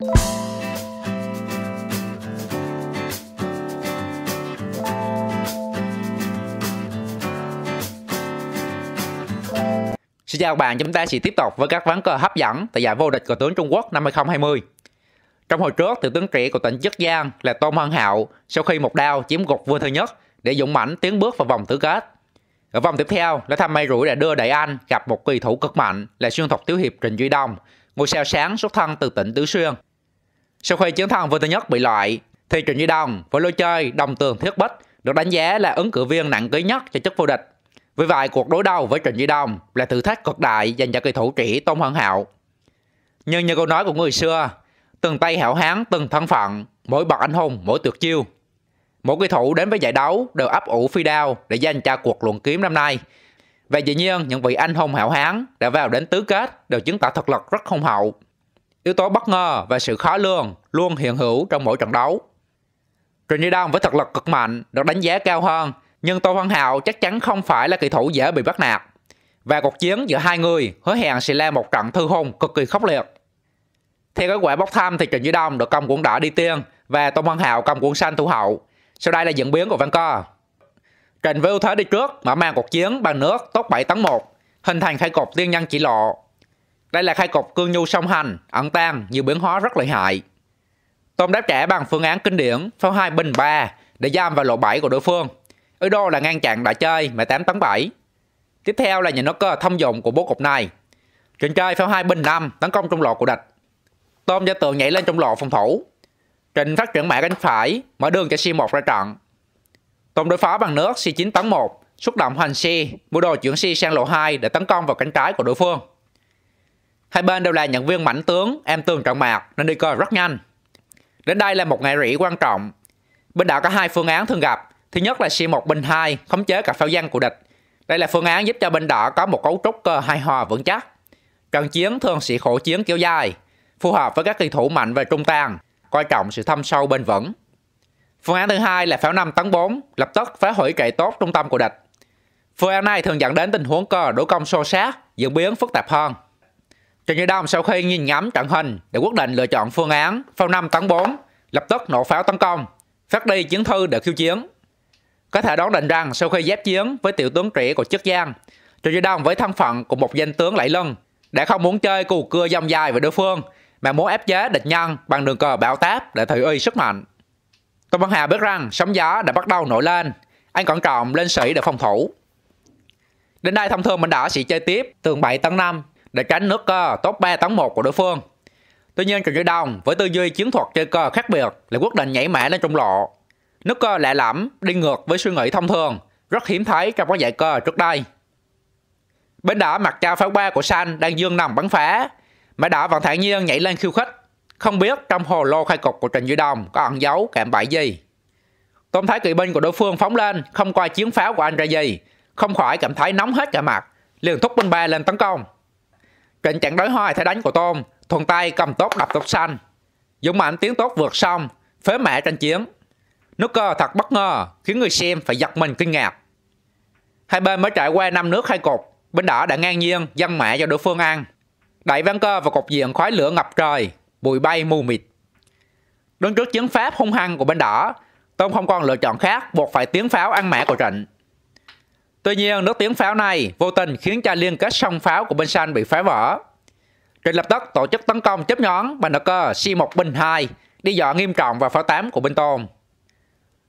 Xin chào các bạn, chúng ta sẽ tiếp tục với các ván cờ hấp dẫn tại giải vô địch cờ tướng Trung Quốc năm 2020. Trong hồi trước, tiểu tướng trẻ của tỉnh Chất Giang là Tôn Hân Hạo sau khi một đao chiếm gục vua thứ nhất để dũng mãnh tiến bước vào vòng tứ kết. Ở vòng tiếp theo là Tham May Rủi đã đưa Đại Anh gặp một kỳ thủ cực mạnh là xuyên thuật Tiếu Hiệp Trình Duy Đông, ngôi sao sáng xuất thân từ tỉnh Tứ Xuyên. Sau khi chiến thắng vừa Tư Nhất bị loại, thì Trịnh Duy Đồng với lối chơi đồng tường thiết bích được đánh giá là ứng cử viên nặng ký nhất cho chức vô địch. Vì vậy, cuộc đối đầu với Trịnh Duy Đồng là thử thách cực đại dành cho kỳ thủ trẻ Tôn Hận Hạo. Nhưng như câu nói của người xưa, từng tay hảo hán, từng thân phận, mỗi bậc anh hùng, mỗi tuyệt chiêu. Mỗi kỳ thủ đến với giải đấu đều ấp ủ phi đao để giành cho cuộc luận kiếm năm nay. Và dĩ nhiên, những vị anh hùng hảo hán đã vào đến tứ kết đều chứng tỏ thực lực rất hùng hậu yếu tố bất ngờ và sự khó lường luôn hiện hữu trong mỗi trận đấu. Trình Duy Đông với thực lực cực mạnh được đánh giá cao hơn, nhưng Tô Văn Hạo chắc chắn không phải là kỳ thủ dễ bị bắt nạt. Và cuộc chiến giữa hai người hứa hẹn sẽ là một trận thư hung cực kỳ khốc liệt. Theo kết quả bốc thăm thì Trình Duy Đông được cầm cuốn đỏ đi tiên và Tô Văn Hạo cầm cuốn xanh thủ hậu. Sau đây là diễn biến của Văn Cơ. Trình với ưu thế đi trước mở mang cuộc chiến bằng nước tốt 7 tấn 1, hình thành khai cột tiên nhân chỉ lộ đây là khai cục cương nhu song hành, ẩn tan, nhiều biến hóa rất lợi hại. Tôm đáp trả bằng phương án kinh điển pháo 2 bình 3 để giam vào lộ 7 của đối phương. Ý đồ là ngăn chặn đại chơi mẹ 8 tấn 7. Tiếp theo là những nó cơ thông dụng của bố cục này. Trên chơi pháo 2 bình 5 tấn công trong lộ của địch. Tôm gia tường nhảy lên trong lộ phòng thủ. Trình phát triển mã cánh phải, mở đường cho C1 ra trận. Tôm đối phó bằng nước C9 tấn 1, xúc động hoành C, mua đồ chuyển C sang lộ 2 để tấn công vào cánh trái của đối phương. Hai bên đều là nhận viên mãnh tướng, em tường trọng mạc nên đi cờ rất nhanh. Đến đây là một ngày rỉ quan trọng. Bên đạo có hai phương án thường gặp. Thứ nhất là xi một bình hai khống chế cả pháo gian của địch. Đây là phương án giúp cho bên đỏ có một cấu trúc cơ hài hòa vững chắc. Trận chiến thường sẽ khổ chiến kéo dài, phù hợp với các kỳ thủ mạnh về trung tàn, coi trọng sự thâm sâu bền vững. Phương án thứ hai là pháo 5 tấn 4, lập tức phá hủy cậy tốt trung tâm của địch. Phương án này thường dẫn đến tình huống cờ đối công xô sát, diễn biến phức tạp hơn. Trần Như Đông sau khi nhìn ngắm trận hình để quyết định lựa chọn phương án phao 5 tấn 4, lập tức nổ pháo tấn công, phát đi chiến thư để khiêu chiến. Có thể đoán định rằng sau khi giáp chiến với tiểu tướng trẻ của chức Giang, Trần Như Đông với thân phận của một danh tướng lẫy lưng đã không muốn chơi cù cưa dòng dài với đối phương mà muốn ép chế địch nhân bằng đường cờ bão táp để thử uy sức mạnh. Tôn Văn Hà biết rằng sóng gió đã bắt đầu nổi lên, anh cẩn trọng lên sĩ để phòng thủ. Đến đây thông thường mình đã sẽ chơi tiếp từ 7 tấn 5 để tránh nước cơ top 3 tấn 1 của đối phương. Tuy nhiên Trần Duy Đông với tư duy chiến thuật chơi cơ khác biệt lại quyết định nhảy mã lên trung lộ. Nước cơ lạ lẫm, đi ngược với suy nghĩ thông thường, rất hiếm thấy trong các giải cơ trước đây. Bên đó mặt trao pháo ba của xanh đang dương nằm bắn phá, mã đỏ vẫn thản nhiên nhảy lên khiêu khích. Không biết trong hồ lô khai cục của Trần Duy Đông có ẩn giấu cạm bẫy gì. Tôn thái kỵ binh của đối phương phóng lên, không coi chiến pháo của anh ra gì, không khỏi cảm thấy nóng hết cả mặt, liền thúc binh ba lên tấn công. Trận chặn đối hoài thay đánh của Tôn, thuần tay cầm tốt đập tốt xanh. Dũng mạnh tiến tốt vượt sông, phế mẹ tranh chiến. Nước cơ thật bất ngờ, khiến người xem phải giật mình kinh ngạc. Hai bên mới trải qua năm nước hai cột, bên đỏ đã ngang nhiên dâng mẹ cho đối phương ăn. Đẩy ván cơ vào cục diện khói lửa ngập trời, bụi bay mù mịt. Đứng trước chiến pháp hung hăng của bên đỏ, Tôn không còn lựa chọn khác buộc phải tiếng pháo ăn mẹ của trận. Tuy nhiên, nước tiếng pháo này vô tình khiến cho liên kết song pháo của bên xanh bị phá vỡ. trên lập tức tổ chức tấn công chớp nhón bằng động cơ C1 Binh 2 đi dọa nghiêm trọng vào pháo 8 của bên tôm.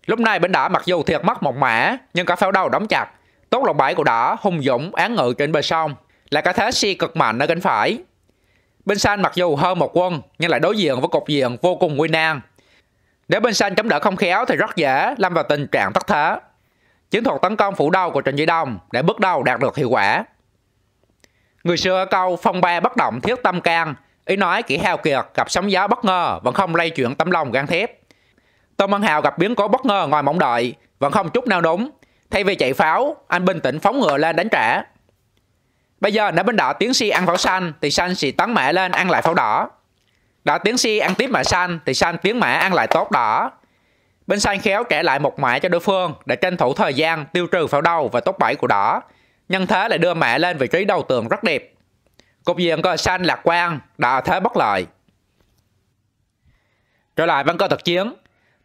Lúc này bên đỏ mặc dù thiệt mất một mã, nhưng cả pháo đầu đóng chặt. Tốt lộc bảy của đỏ hung dũng án ngự trên bờ sông, là cả thế si cực mạnh ở cánh phải. Bên xanh mặc dù hơn một quân, nhưng lại đối diện với cục diện vô cùng nguy nan. Để bên xanh chống đỡ không khéo thì rất dễ lâm vào tình trạng thất thế chiến thuật tấn công phủ đầu của Trần Duy Đông để bước đầu đạt được hiệu quả. Người xưa câu phong ba bất động thiết tâm can, ý nói kỹ hào kiệt gặp sóng gió bất ngờ vẫn không lay chuyển tấm lòng gan thép. Tôn Văn Hào gặp biến cố bất ngờ ngoài mong đợi, vẫn không chút nào đúng. Thay vì chạy pháo, anh bình tĩnh phóng ngựa lên đánh trả. Bây giờ nếu bên đỏ tiến si ăn pháo xanh thì xanh sẽ tấn mã lên ăn lại pháo đỏ. Đỏ tiến si ăn tiếp mã xanh thì xanh tiến mã ăn lại tốt đỏ. Bên xanh khéo trả lại một mã cho đối phương để tranh thủ thời gian tiêu trừ pháo đầu và tốt bảy của đỏ. Nhân thế lại đưa mã lên vị trí đầu tường rất đẹp. Cục diện cơ xanh lạc quan, đỏ thế bất lợi. Trở lại văn cơ thực chiến,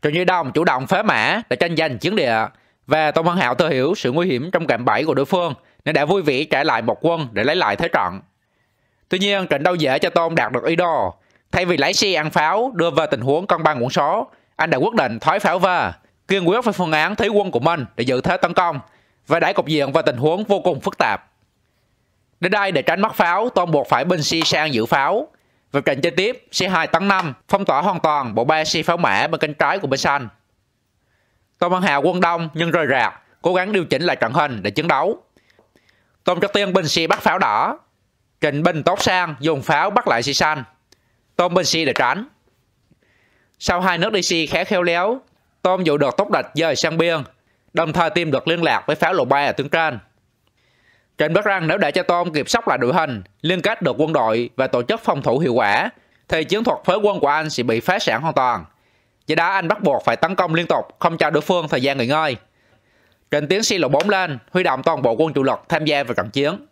Trần Duy Đông chủ động phế mã để tranh giành chiến địa và Tôn Văn Hạo thừa hiểu sự nguy hiểm trong cạm bẫy của đối phương nên đã vui vẻ trả lại một quân để lấy lại thế trận. Tuy nhiên, trận đâu dễ cho Tôn đạt được ý đồ. Thay vì lái xe ăn pháo đưa về tình huống cân bằng quân số, anh đã quyết định thoái pháo về, kiên quyết với phương án thế quân của mình để giữ thế tấn công và đẩy cục diện vào tình huống vô cùng phức tạp. Đến đây để tránh mắc pháo, toàn buộc phải binh si sang giữ pháo. Và trận chơi tiếp, C2 tấn 5 phong tỏa hoàn toàn bộ ba si pháo mã bên cánh trái của bên xanh. Tôn Văn hào quân đông nhưng rời rạc, cố gắng điều chỉnh lại trận hình để chiến đấu. Tôn trước Tiên binh si bắt pháo đỏ. trình binh tốt sang dùng pháo bắt lại si xanh. Tôn binh si để tránh. Sau hai nước DC khá khéo léo, Tom dụ được tốc đạch dời sang biên, đồng thời tìm được liên lạc với pháo lộ bay ở tướng trên. Trên biết rằng nếu để cho Tom kịp sóc lại đội hình, liên kết được quân đội và tổ chức phòng thủ hiệu quả, thì chiến thuật phế quân của anh sẽ bị phá sản hoàn toàn. Do đó anh bắt buộc phải tấn công liên tục, không cho đối phương thời gian nghỉ ngơi. Trên tiếng xin lộ 4 lên, huy động toàn bộ quân chủ lực tham gia vào trận chiến.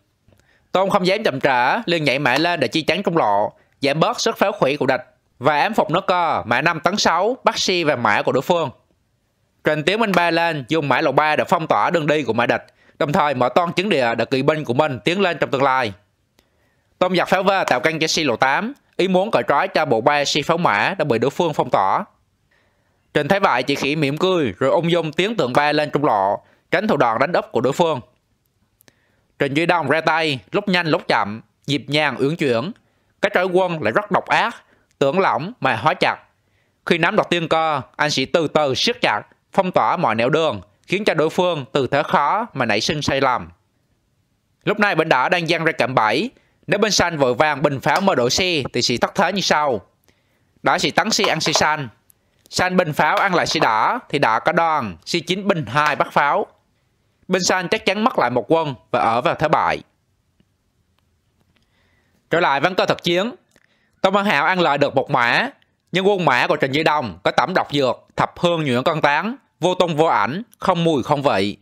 Tom không dám chậm trễ, liền nhảy mã lên để chi chắn trung lộ, giảm bớt sức pháo khủy của địch và ám phục nó cơ mã 5 tấn 6 bắt si và mã của đối phương. Trần Tiến Minh bay lên dùng mã lộ 3 để phong tỏa đường đi của mã địch, đồng thời mở toan chứng địa để kỵ binh của mình tiến lên trong tương lai. Tôn giặc pháo vơ tạo căn cho si lộ 8, ý muốn cởi trói cho bộ ba si pháo mã đã bị đối phương phong tỏa. Trình thấy vậy chỉ khỉ mỉm cười rồi ung dung tiến tượng ba lên trung lộ, tránh thủ đoạn đánh úp của đối phương. Trình Duy Đông ra tay, lúc nhanh lúc chậm, nhịp nhàng uyển chuyển. Cái trói quân lại rất độc ác, tưởng lỏng mà hóa chặt. Khi nắm được tiên cơ, anh sĩ từ từ siết chặt, phong tỏa mọi nẻo đường, khiến cho đối phương từ thế khó mà nảy sinh sai lầm. Lúc này bên đỏ đang giăng ra cạm bẫy, nếu bên xanh vội vàng bình pháo mở đổi xe thì sẽ thất thế như sau. Đỏ sẽ tấn xe ăn xe xanh. Xanh bình pháo ăn lại xe đỏ thì đỏ có đoàn, xe chín bình hai bắt pháo. Bên xanh chắc chắn mất lại một quân và ở vào thế bại. Trở lại ván cơ thực chiến, Tô Văn Hạo ăn lợi được một mã, nhưng quân mã của Trịnh Duy Đông có tẩm độc dược, thập hương nhuyễn con tán, vô tung vô ảnh, không mùi không vị.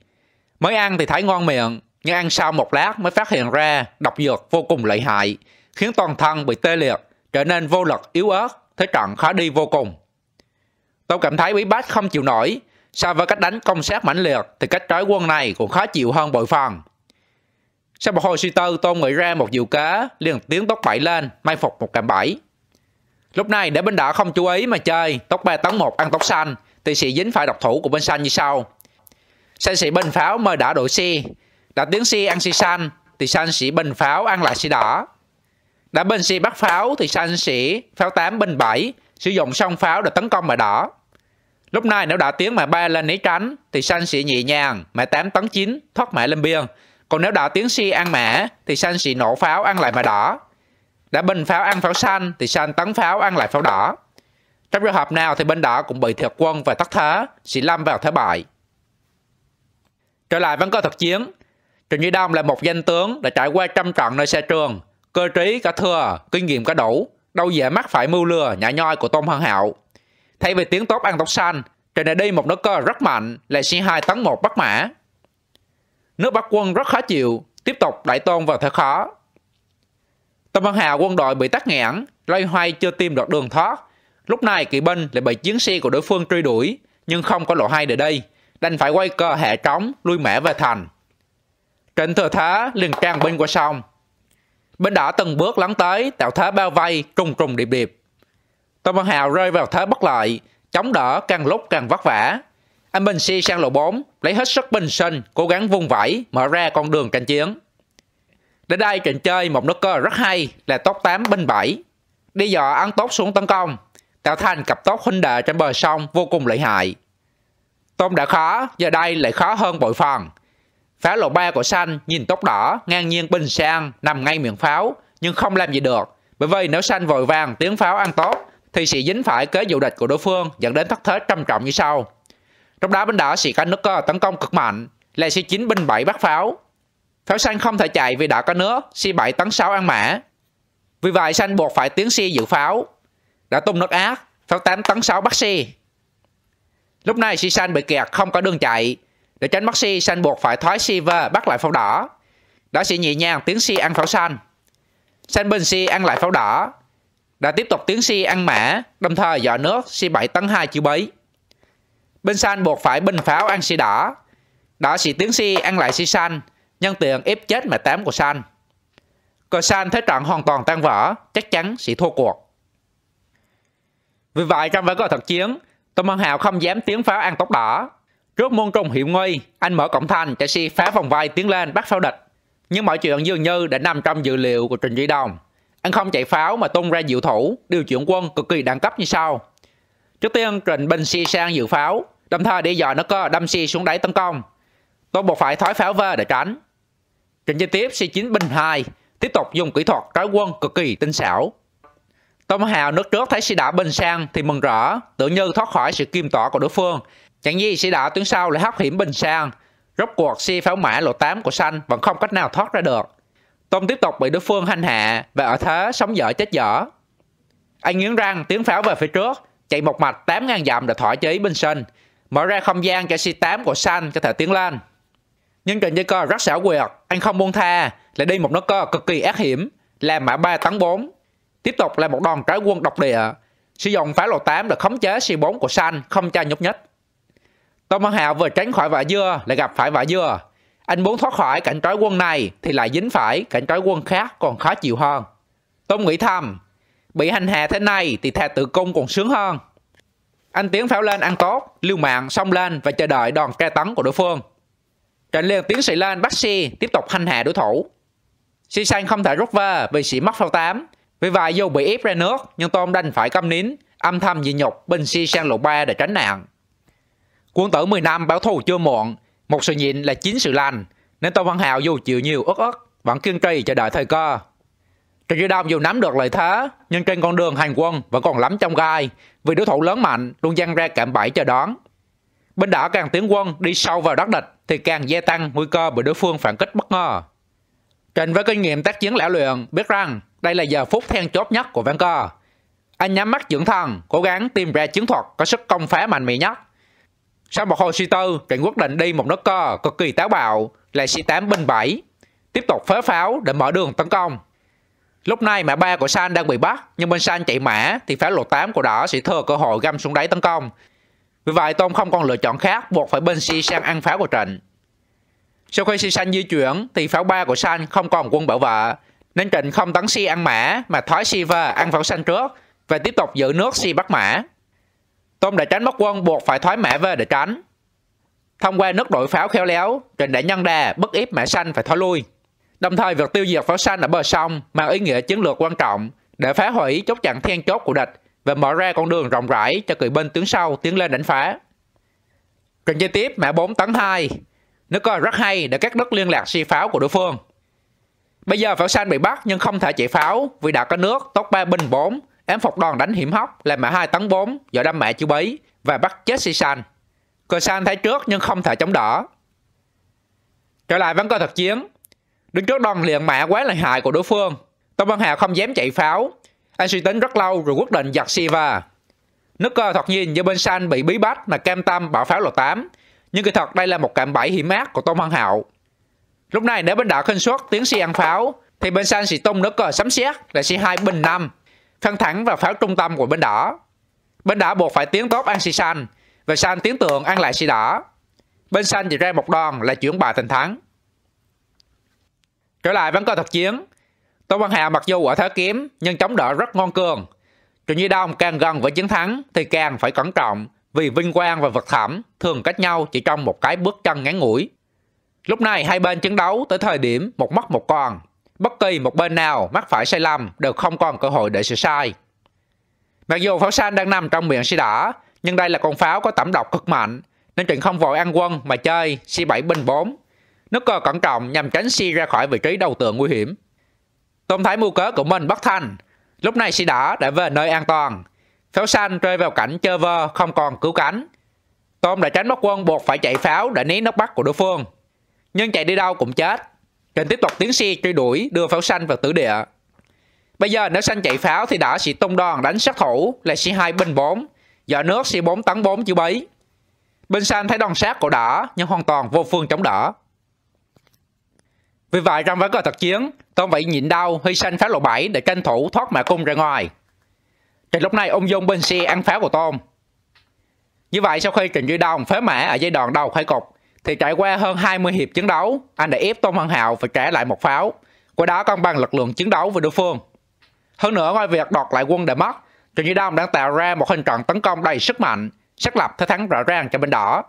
Mới ăn thì thấy ngon miệng, nhưng ăn sau một lát mới phát hiện ra độc dược vô cùng lợi hại, khiến toàn thân bị tê liệt, trở nên vô lực yếu ớt, thế trận khó đi vô cùng. Tôi cảm thấy bí bách không chịu nổi, so với cách đánh công sát mãnh liệt thì cách trói quân này cũng khó chịu hơn bội phần. Sau một hồi suy tư, Tôn nghĩ ra một diều cá, liền tiếng tốc bảy lên, may phục một cạm bẫy. Lúc này để bên đỏ không chú ý mà chơi, tốc 3 tấn 1 ăn tốc xanh, thì sĩ dính phải độc thủ của bên xanh như sau. Xanh sĩ bên pháo mời đỏ đổi xe, đã tiếng xe ăn xe xanh, thì xanh sĩ bên pháo ăn lại xe đỏ. Đã bên xe bắt pháo thì xanh sĩ pháo 8 bên 7, sử dụng song pháo để tấn công mẹ đỏ. Lúc này nếu đã tiếng mà ba lên né tránh thì xanh sĩ nhẹ nhàng, mà 8 tấn 9 thoát mẹ lên biên, còn nếu đỏ tiếng si ăn mã thì xanh chỉ nổ pháo ăn lại mã đỏ. Đã bên pháo ăn pháo xanh thì xanh tấn pháo ăn lại pháo đỏ. Trong trường hợp nào thì bên đỏ cũng bị thiệt quân và thất thế, sĩ lâm vào thế bại. Trở lại vấn cơ thực chiến, Trần Duy Đông là một danh tướng đã trải qua trăm trận nơi xe trường, cơ trí cả thừa, kinh nghiệm cả đủ, đâu dễ mắc phải mưu lừa nhả nhoi của Tôn Hân Hạo. Thay vì tiếng tốt ăn tóc xanh, Trần đã đi một nước cơ rất mạnh, lại xin hai tấn một bắt mã, nước Bắc quân rất khó chịu, tiếp tục đại tôn vào thế khó. Tâm Văn Hà quân đội bị tắc nghẽn, loay hoay chưa tìm được đường thoát. Lúc này kỵ binh lại bị chiến xe của đối phương truy đuổi, nhưng không có lộ hay để đây, đành phải quay cờ hệ trống, lui mẻ về thành. Trịnh Thừa Thế liền trang binh qua sông. Bên đỏ từng bước lắng tới, tạo thế bao vây, trùng trùng điệp điệp. Tâm Văn Hào rơi vào thế bất lợi, chống đỡ càng lúc càng vất vả anh Ambensi sang lộ 4, lấy hết sức bình sinh, cố gắng vung vẩy, mở ra con đường cạnh chiến. Đến đây trận chơi một nước cơ rất hay là tốt 8 binh 7. Đi dò ăn tốt xuống tấn công, tạo thành cặp tốt huynh đệ trên bờ sông vô cùng lợi hại. Tôm đã khó, giờ đây lại khó hơn bội phần. phá lộ 3 của xanh nhìn tốt đỏ, ngang nhiên bình sang, nằm ngay miệng pháo, nhưng không làm gì được. Bởi vì nếu xanh vội vàng tiếng pháo ăn tốt, thì sẽ dính phải kế dụ địch của đối phương dẫn đến thất thế trầm trọng như sau. Trong đó bên đỏ sĩ có nước tấn công cực mạnh, là C9 binh 7 bắt pháo. Pháo xanh không thể chạy vì đã có nước, C7 tấn 6 ăn mã. Vì vậy xanh buộc phải tiến xe giữ pháo. Đã tung nước ác, pháo 8 tấn 6 bắt xe. Lúc này xe xanh bị kẹt không có đường chạy. Để tránh bắt xe, xanh buộc phải thoái xe về bắt lại pháo đỏ. đã sẽ nhẹ nhàng tiến xe ăn pháo xanh. Xanh bình xe ăn lại pháo đỏ. Đã tiếp tục tiến xe ăn mã, đồng thời dọ nước xe 7 tấn 2 chữ bấy. Bên san buộc phải binh pháo ăn xì đỏ. Đỏ xì tiếng si ăn lại xì san, nhân tiện ép chết mẹ tám của san. Cờ san thấy trận hoàn toàn tan vỡ, chắc chắn sẽ thua cuộc. Vì vậy trong vở cờ thật chiến, Tô Mân Hào không dám tiến pháo ăn tốc đỏ. Trước môn trùng hiểm nguy, anh mở cổng thành chạy si phá vòng vai tiến lên bắt pháo địch. Nhưng mọi chuyện dường như đã nằm trong dự liệu của Trình Duy Đồng. Anh không chạy pháo mà tung ra diệu thủ, điều chuyển quân cực kỳ đẳng cấp như sau. Trước tiên trình Bình si sang dự pháo, đồng thời đi dò nó cơ đâm xi xuống đáy tấn công. Tôi buộc phải thoái pháo về để tránh. Trình Chi tiếp xi 9 Bình 2, tiếp tục dùng kỹ thuật trái quân cực kỳ tinh xảo. Tông Hào nước trước thấy sĩ đã bình sang thì mừng rỡ, tự như thoát khỏi sự kiêm tỏa của đối phương. Chẳng gì sĩ đã tuyến sau lại hắc hiểm bình sang. Rốt cuộc xi pháo mã lộ 8 của xanh vẫn không cách nào thoát ra được. Tông tiếp tục bị đối phương hành hạ và ở thế sống dở chết dở. Anh nghiến răng tiếng pháo về phía trước, chạy một mạch 8.000 dặm để thỏa chí bên sân, mở ra không gian cho C8 của San có thể tiến lên. Nhưng trịnh dây cơ rất xảo quyệt, anh không buông tha, lại đi một nốt cơ cực kỳ ác hiểm, làm mã 3 tấn 4. Tiếp tục là một đòn trái quân độc địa, sử dụng phá lộ 8 để khống chế C4 của San không cho nhúc nhích. Tô Mân Hạo vừa tránh khỏi vả dưa lại gặp phải vả dưa. Anh muốn thoát khỏi cảnh trái quân này thì lại dính phải cảnh trái quân khác còn khó chịu hơn. Tom nghĩ thầm, Bị hành hạ thế này thì thà tự cung còn sướng hơn. Anh Tiến pháo lên ăn tốt, lưu mạng xông lên và chờ đợi đòn tra tấn của đối phương. Trịnh liền tiến sĩ lên bắt Si tiếp tục hành hạ đối thủ. Si Sang không thể rút về vì sĩ mất phao tám Vì vậy dù bị ép ra nước nhưng Tôn đành phải câm nín, âm thầm dị nhục bình Si sang lộ ba để tránh nạn. Quân tử 10 năm báo thù chưa muộn, một sự nhịn là chín sự lành, nên Tôn Văn hạo dù chịu nhiều ức ức vẫn kiên trì chờ đợi thời cơ trên dưới đông dù nắm được lợi thế, nhưng trên con đường hành quân vẫn còn lắm trong gai, vì đối thủ lớn mạnh luôn dang ra cạm bẫy chờ đón. Bên đảo càng tiến quân đi sâu vào đất địch thì càng gia tăng nguy cơ bị đối phương phản kích bất ngờ. Trình với kinh nghiệm tác chiến lão luyện biết rằng đây là giờ phút then chốt nhất của ván cờ. Anh nhắm mắt dưỡng thần, cố gắng tìm ra chiến thuật có sức công phá mạnh mẽ nhất. Sau một hồi suy tư, Trịnh quyết định đi một nước cờ cực kỳ táo bạo, là sĩ 8 binh 7, tiếp tục phá pháo để mở đường tấn công. Lúc này mã 3 của San đang bị bắt, nhưng bên San chạy mã thì pháo lộ 8 của đỏ sẽ thừa cơ hội găm xuống đáy tấn công. Vì vậy Tôn không còn lựa chọn khác buộc phải bên Si sang ăn pháo của trận. Sau khi Si San di chuyển thì pháo 3 của San không còn quân bảo vệ, nên Trịnh không tấn Si ăn mã mà thoái Si về ăn pháo xanh trước và tiếp tục giữ nước Si bắt mã. Tôn để tránh mất quân buộc phải thoái mã về để tránh. Thông qua nước đội pháo khéo léo, Trịnh đã nhân đà bất ép mã xanh phải thoái lui. Đồng thời việc tiêu diệt pháo xanh ở bờ sông mang ý nghĩa chiến lược quan trọng để phá hủy chốt chặn then chốt của địch và mở ra con đường rộng rãi cho cự binh tuyến sau tiến lên đánh phá. Trận chơi tiếp mã 4 tấn 2 Nước cờ rất hay để cắt đứt liên lạc si pháo của đối phương. Bây giờ pháo xanh bị bắt nhưng không thể chạy pháo vì đã có nước tốt 3 binh 4 ém phục đòn đánh hiểm hóc làm mã 2 tấn 4 do đâm mẹ chú bấy và bắt chết si xanh. Cờ xanh thấy trước nhưng không thể chống đỡ. Trở lại ván cờ thật chiến, Đứng trước đòn liền mã quá lợi hại của đối phương, Tô Văn Hạo không dám chạy pháo. Anh suy tính rất lâu rồi quyết định giật Siva. Nước cơ thoạt nhìn như bên xanh bị bí bách là cam tâm bảo pháo lò 8, nhưng kỳ thật đây là một cạm bẫy hiểm ác của Tôn Văn Hạo. Lúc này nếu bên đỏ khinh suất tiếng xe ăn pháo, thì bên xanh sẽ tung nước cờ sấm xét là xe 2 bình 5, phân thẳng vào pháo trung tâm của bên đỏ. Bên đỏ buộc phải tiến tốt ăn xe xanh, và xanh tiến tường ăn lại xe đỏ. Bên xanh chỉ ra một đòn là chuyển bài thành thắng. Trở lại vấn cơ thực chiến, Tô Văn Hạ mặc dù ở thế kiếm nhưng chống đỡ rất ngon cường. Trịnh Duy Đông càng gần với chiến thắng thì càng phải cẩn trọng vì vinh quang và vật thẩm thường cách nhau chỉ trong một cái bước chân ngắn ngủi. Lúc này hai bên chiến đấu tới thời điểm một mất một còn. Bất kỳ một bên nào mắc phải sai lầm đều không còn cơ hội để sửa sai. Mặc dù pháo san đang nằm trong miệng si đã, nhưng đây là con pháo có tẩm độc cực mạnh, nên Trịnh không vội ăn quân mà chơi C7 binh 4 Nước cờ cẩn trọng nhằm tránh Si ra khỏi vị trí đầu tượng nguy hiểm. Tôm thái mưu cớ của mình bất thành. Lúc này Si đã đã về nơi an toàn. Pháo xanh rơi vào cảnh chơ vơ không còn cứu cánh. Tôm đã tránh mất quân buộc phải chạy pháo để né nước bắc của đối phương. Nhưng chạy đi đâu cũng chết. Trình tiếp tục tiến Si truy đuổi đưa pháo xanh vào tử địa. Bây giờ nếu xanh chạy pháo thì đã sĩ tung đòn đánh sát thủ là si 2 binh 4, giờ nước si 4 tấn 4 chữ bấy. bên xanh thấy đòn sát của đã nhưng hoàn toàn vô phương chống đỡ. Vì vậy rằng vấn cơ thật chiến, Tôn vậy nhịn đau hy sinh phá lộ 7 để tranh thủ thoát mạ cung ra ngoài. Trịnh lúc này ông dung bên xe ăn pháo của Tôn. Như vậy sau khi Trịnh Duy Đông phế mã ở giai đoạn đầu khai cục, thì trải qua hơn 20 hiệp chiến đấu, anh đã ép Tôn Văn Hạo phải trả lại một pháo, qua đó cân bằng lực lượng chiến đấu với đối phương. Hơn nữa ngoài việc đọt lại quân để mất, Trịnh Duy Đông đang tạo ra một hình trận tấn công đầy sức mạnh, xác lập thế thắng rõ ràng cho bên đỏ.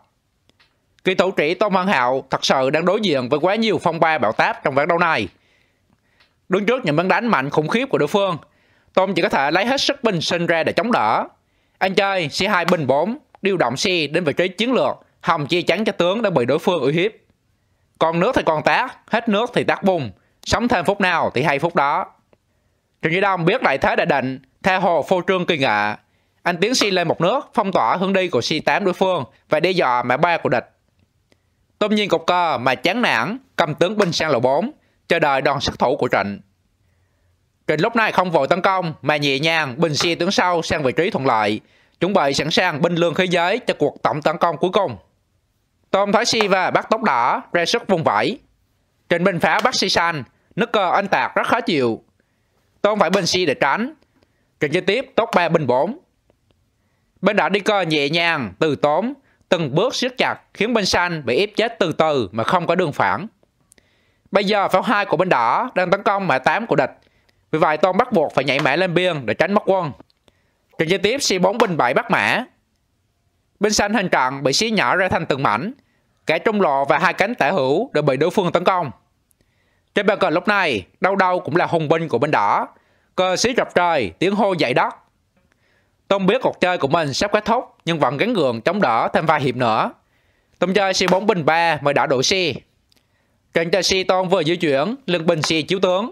Kỳ thủ trị Tôn Văn Hạo thật sự đang đối diện với quá nhiều phong ba bão táp trong ván đấu này. Đứng trước những bắn đánh mạnh khủng khiếp của đối phương, Tôn chỉ có thể lấy hết sức bình sinh ra để chống đỡ. Anh chơi C2 bình 4, điều động xe đến vị trí chiến lược, hòng che chắn cho tướng đang bị đối phương uy hiếp. Còn nước thì còn tác, hết nước thì tắt bùng, sống thêm phút nào thì hay phút đó. Trần Duy Đông biết đại thế đã định, tha hồ phô trương kỳ ngạ. Anh tiến si lên một nước, phong tỏa hướng đi của C8 đối phương và đe dọa mã ba của địch. Tom nhiên cục co mà chán nản, cầm tướng binh sang lộ 4, chờ đợi đoàn sát thủ của Trịnh. Trịnh lúc này không vội tấn công mà nhẹ nhàng bình xe tướng sau sang vị trí thuận lợi, chuẩn bị sẵn sàng binh lương khí giới cho cuộc tổng tấn công cuối cùng. Tom Thái Si và bắt tóc đỏ ra sức vùng vẫy. Trịnh binh phá bắt Si San, nước cờ anh tạc rất khó chịu. Tom phải binh Si để tránh. Trịnh chơi tiếp tốt 3 binh 4. Bên đã đi cờ nhẹ nhàng, từ tốn, từng bước siết chặt khiến bên xanh bị ép chết từ từ mà không có đường phản. Bây giờ pháo hai của bên đỏ đang tấn công mã 8 của địch, vì vậy Tôn bắt buộc phải nhảy mã lên biên để tránh mất quân. Trận giao tiếp C4 binh 7 bắt mã. Bên xanh hình trận bị xí nhỏ ra thành từng mảnh, cả trung lộ và hai cánh tả hữu đều bị đối phương tấn công. Trên bàn cờ lúc này, đâu đâu cũng là hùng binh của bên đỏ. Cờ xí rập trời, tiếng hô dậy đất. Tom biết cuộc chơi của mình sắp kết thúc nhưng vẫn gắn gượng chống đỡ thêm vài hiệp nữa. Tom chơi C4 bình 3 mới đã đủ C. Cạnh chơi C Tom vừa di chuyển, lưng bình C chiếu tướng.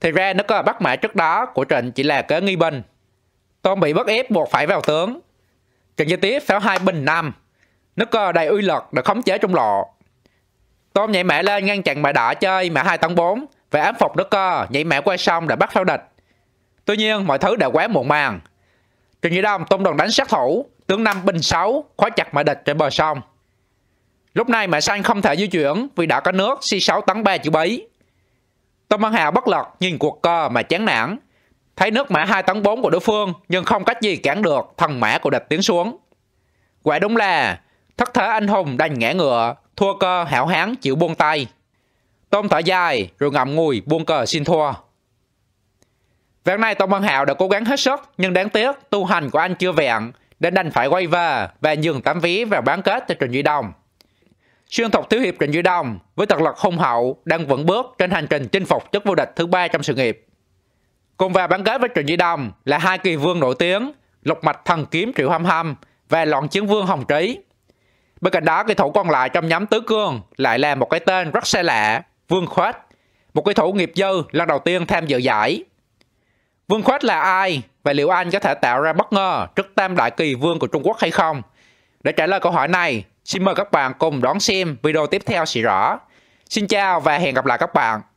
Thì ra nó cờ bắt mã trước đó của Trịnh chỉ là kế nghi bình. Tom bị bất ép buộc phải vào tướng. Cạnh chơi tiếp pháo hai bình 5. Nó cờ đầy uy lực để khống chế trong lọ. Tom nhảy mẹ lên ngăn chặn mã đỏ chơi mã 2 tấn 4 và ám phục nước cơ nhảy mẹ qua sông để bắt theo địch. Tuy nhiên mọi thứ đã quá muộn màng. Trần Nhị Đông tung đòn đánh sát thủ, tướng năm binh sáu khóa chặt mã địch trên bờ sông. Lúc này mã xanh không thể di chuyển vì đã có nước C6 tấn 3 chữ bấy. Tôn Văn Hà bất lực nhìn cuộc cờ mà chán nản. Thấy nước mã 2 tấn 4 của đối phương nhưng không cách gì cản được thần mã của địch tiến xuống. Quả đúng là thất thế anh hùng đành ngã ngựa, thua cơ hảo hán chịu buông tay. Tôn thở dài rồi ngậm ngùi buông cờ xin thua. Về hôm nay Tông Văn Hạo đã cố gắng hết sức nhưng đáng tiếc tu hành của anh chưa vẹn nên đành phải quay về và nhường tấm ví vào bán kết cho Trịnh Duy đồng Xuyên thục thiếu hiệp Trịnh Duy đồng với thực lực hung hậu đang vững bước trên hành trình chinh phục chức vô địch thứ ba trong sự nghiệp. Cùng vào bán kết với Trịnh Duy đồng là hai kỳ vương nổi tiếng, lục mạch thần kiếm Triệu Hâm Hâm và loạn chiến vương Hồng Trí. Bên cạnh đó, kỳ thủ còn lại trong nhóm tứ cương lại là một cái tên rất xa lạ, Vương Khuếch, một kỳ thủ nghiệp dư lần đầu tiên tham dự giải. Vương Khuết là ai và liệu anh có thể tạo ra bất ngờ trước tam đại kỳ vương của Trung Quốc hay không? Để trả lời câu hỏi này, xin mời các bạn cùng đón xem video tiếp theo sẽ rõ. Xin chào và hẹn gặp lại các bạn.